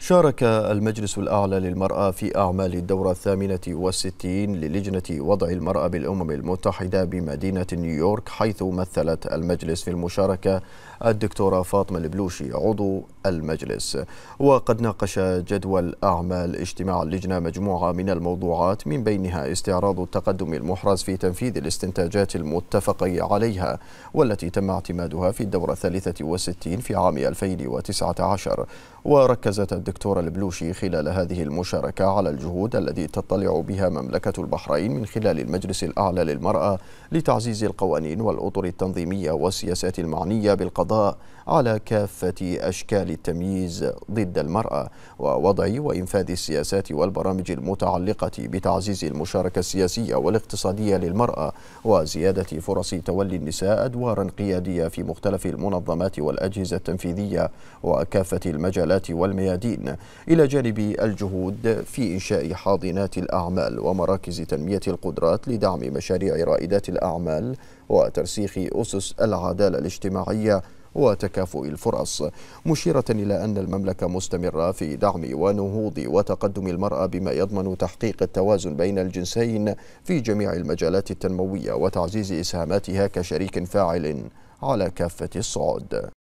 شارك المجلس الأعلى للمرأة في أعمال الدورة الثامنة والستين للجنة وضع المرأة بالأمم المتحدة بمدينة نيويورك حيث مثلت المجلس في المشاركة الدكتورة فاطمة البلوشي عضو المجلس وقد ناقش جدول أعمال اجتماع اللجنة مجموعة من الموضوعات من بينها استعراض التقدم المحرز في تنفيذ الاستنتاجات المتفق عليها والتي تم اعتمادها في الدورة الثالثة والستين في عام 2019 وركزت الدكتور البلوشي خلال هذه المشاركة على الجهود التي تطلع بها مملكة البحرين من خلال المجلس الأعلى للمرأة لتعزيز القوانين والأطر التنظيمية والسياسات المعنية بالقضاء على كافة أشكال التمييز ضد المرأة ووضع وإنفاذ السياسات والبرامج المتعلقة بتعزيز المشاركة السياسية والاقتصادية للمرأة وزيادة فرص تولي النساء أدوارا قيادية في مختلف المنظمات والأجهزة التنفيذية وكافة المجالات والميادين العالمين إلى جانب الجهود في إنشاء حاضنات الأعمال ومراكز تنمية القدرات لدعم مشاريع رائدات الأعمال وترسيخ أسس العدالة الاجتماعية وتكافؤ الفرص مشيرة إلى أن المملكة مستمرة في دعم ونهوض وتقدم المرأة بما يضمن تحقيق التوازن بين الجنسين في جميع المجالات التنموية وتعزيز إسهاماتها كشريك فاعل على كافة الصعود